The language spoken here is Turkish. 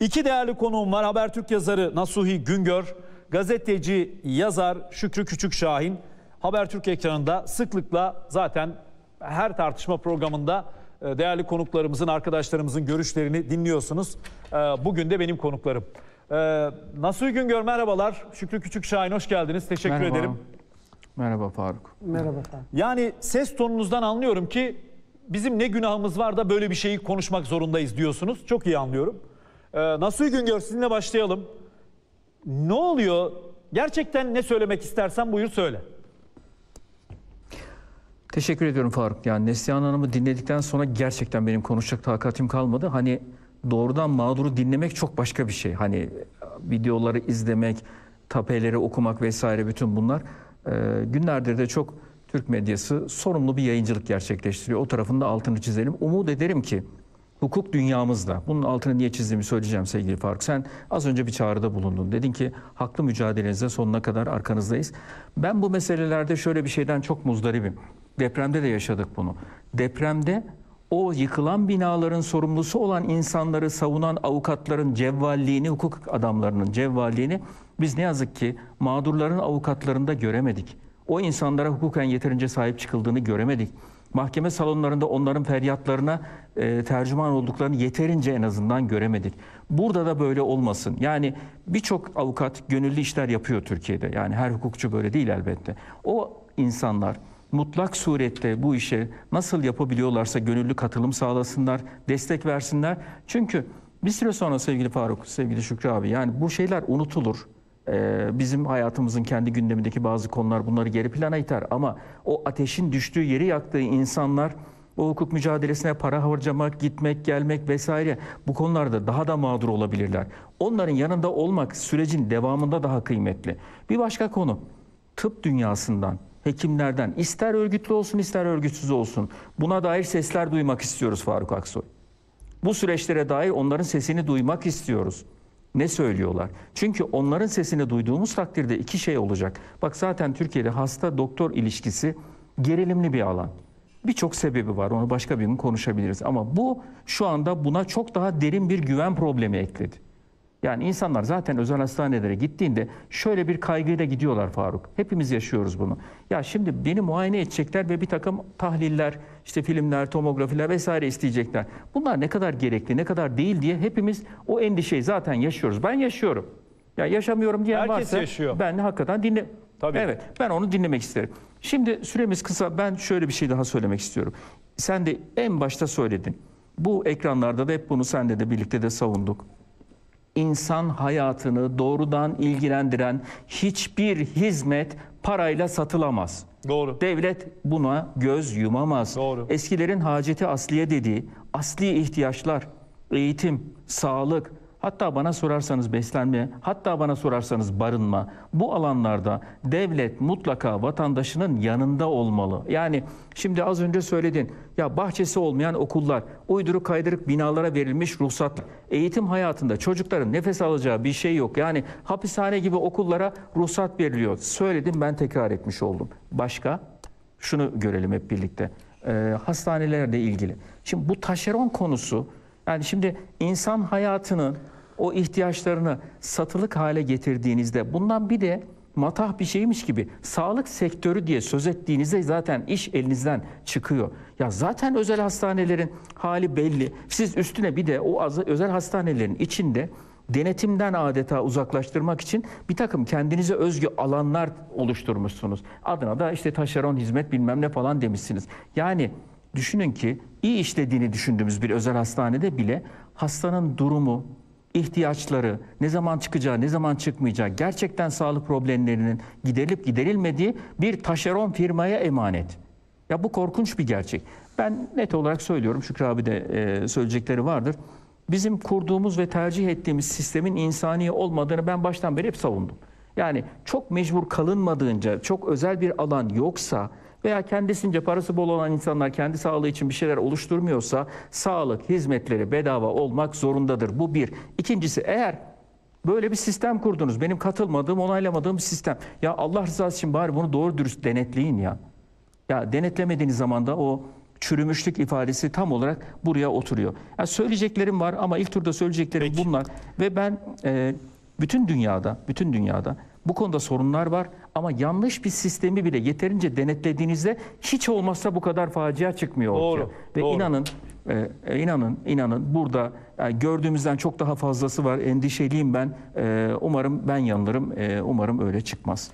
İki değerli konuğum var. Habertürk yazarı Nasuhi Güngör, gazeteci, yazar Şükrü Küçük Şahin. Habertürk ekranında sıklıkla zaten her tartışma programında e, değerli konuklarımızın, arkadaşlarımızın görüşlerini dinliyorsunuz. E, bugün de benim konuklarım. E, Nasuhi Güngör merhabalar. Şükrü Küçük Şahin hoş geldiniz. Teşekkür Merhaba. ederim. Merhaba Faruk. Merhaba Faruk. Yani ses tonunuzdan anlıyorum ki bizim ne günahımız var da böyle bir şeyi konuşmak zorundayız diyorsunuz. Çok iyi anlıyorum. Ee, Nasuhi Güngör sizinle başlayalım. Ne oluyor? Gerçekten ne söylemek istersen buyur söyle. Teşekkür ediyorum Faruk. Yani Neslihan Hanım'ı dinledikten sonra gerçekten benim konuşacak takatim kalmadı. Hani doğrudan mağduru dinlemek çok başka bir şey. Hani videoları izlemek, tapeleri okumak vesaire bütün bunlar. Ee, günlerdir de çok Türk medyası sorumlu bir yayıncılık gerçekleştiriyor. O tarafında altını çizelim. Umut ederim ki hukuk dünyamızda. Bunun altını niye çizdiğimi söyleyeceğim sevgili Faruk. Sen az önce bir çağrıda bulundun. Dedin ki haklı mücadelenize sonuna kadar arkanızdayız. Ben bu meselelerde şöyle bir şeyden çok muzdaribim. Depremde de yaşadık bunu. Depremde o yıkılan binaların sorumlusu olan insanları savunan avukatların cevvalliğini, hukuk adamlarının cevvalliğini biz ne yazık ki mağdurların avukatlarında göremedik. O insanlara hukuken yeterince sahip çıkıldığını göremedik mahkeme salonlarında onların feryatlarına e, tercüman olduklarını yeterince en azından göremedik. Burada da böyle olmasın. Yani birçok avukat gönüllü işler yapıyor Türkiye'de. Yani her hukukçu böyle değil elbette. O insanlar mutlak surette bu işe nasıl yapabiliyorlarsa gönüllü katılım sağlasınlar, destek versinler. Çünkü bir süre sonra sevgili Faruk, sevgili Şükrü abi yani bu şeyler unutulur. Ee, bizim hayatımızın kendi gündemindeki bazı konular bunları geri plana iter. Ama o ateşin düştüğü yeri yaktığı insanlar o hukuk mücadelesine para harcamak, gitmek, gelmek vesaire bu konularda daha da mağdur olabilirler. Onların yanında olmak sürecin devamında daha kıymetli. Bir başka konu tıp dünyasından, hekimlerden ister örgütlü olsun ister örgütsüz olsun buna dair sesler duymak istiyoruz Faruk Aksoy. Bu süreçlere dair onların sesini duymak istiyoruz ne söylüyorlar? Çünkü onların sesini duyduğumuz takdirde iki şey olacak. Bak zaten Türkiye'de hasta doktor ilişkisi gerilimli bir alan. Birçok sebebi var. Onu başka bir gün konuşabiliriz ama bu şu anda buna çok daha derin bir güven problemi ekledi. Yani insanlar zaten özel hastanelere gittiğinde şöyle bir kaygıyla gidiyorlar Faruk. Hepimiz yaşıyoruz bunu. Ya şimdi beni muayene edecekler ve bir takım tahliller, işte filmler, tomografiler vesaire isteyecekler. Bunlar ne kadar gerekli, ne kadar değil diye hepimiz o endişeyi zaten yaşıyoruz. Ben yaşıyorum. Ya yaşamıyorum diyen Herkes varsa yaşıyor. ben hakikaten dinle. Tabii. Evet, ben onu dinlemek isterim. Şimdi süremiz kısa. Ben şöyle bir şey daha söylemek istiyorum. Sen de en başta söyledin. Bu ekranlarda da hep bunu senle de birlikte de savunduk insan hayatını doğrudan ilgilendiren hiçbir hizmet parayla satılamaz. Doğru. Devlet buna göz yumamaz. Doğru. Eskilerin haceti asliye dediği asli ihtiyaçlar, eğitim, sağlık, hatta bana sorarsanız beslenme, hatta bana sorarsanız barınma. Bu alanlarda devlet mutlaka vatandaşının yanında olmalı. Yani şimdi az önce söyledin ya bahçesi olmayan okullar, uyduruk kaydırık binalara verilmiş ruhsat. Eğitim hayatında çocukların nefes alacağı bir şey yok. Yani hapishane gibi okullara ruhsat veriliyor. Söyledim ben tekrar etmiş oldum. Başka? Şunu görelim hep birlikte. Ee, hastanelerle ilgili. Şimdi bu taşeron konusu yani şimdi insan hayatının o ihtiyaçlarını satılık hale getirdiğinizde bundan bir de matah bir şeymiş gibi sağlık sektörü diye söz ettiğinizde zaten iş elinizden çıkıyor. Ya zaten özel hastanelerin hali belli. Siz üstüne bir de o özel hastanelerin içinde denetimden adeta uzaklaştırmak için bir takım kendinize özgü alanlar oluşturmuşsunuz. Adına da işte taşeron hizmet bilmem ne falan demişsiniz. Yani Düşünün ki iyi işlediğini düşündüğümüz bir özel hastanede bile hastanın durumu, ihtiyaçları, ne zaman çıkacağı, ne zaman çıkmayacağı, gerçekten sağlık problemlerinin giderilip giderilmediği bir taşeron firmaya emanet. Ya bu korkunç bir gerçek. Ben net olarak söylüyorum, Şükrü abi de e, söyleyecekleri vardır. Bizim kurduğumuz ve tercih ettiğimiz sistemin insani olmadığını ben baştan beri hep savundum. Yani çok mecbur kalınmadığınca, çok özel bir alan yoksa veya kendisince parası bol olan insanlar kendi sağlığı için bir şeyler oluşturmuyorsa sağlık hizmetleri bedava olmak zorundadır. Bu bir. İkincisi eğer Böyle bir sistem kurdunuz. Benim katılmadığım, onaylamadığım bir sistem. Ya Allah rızası için bari bunu doğru dürüst denetleyin ya. Ya denetlemediğiniz zaman da o çürümüşlük ifadesi tam olarak buraya oturuyor. Yani söyleyeceklerim var ama ilk turda söyleyeceklerim Peki. bunlar. Ve ben e, bütün dünyada, bütün dünyada bu konuda sorunlar var ama yanlış bir sistemi bile yeterince denetlediğinizde hiç olmazsa bu kadar facia çıkmıyor ortaya. Ve doğru. inanın e, inanın inanın burada yani e, gördüğümüzden çok daha fazlası var. Endişeliyim ben. E, umarım ben yanılırım. E, umarım öyle çıkmaz.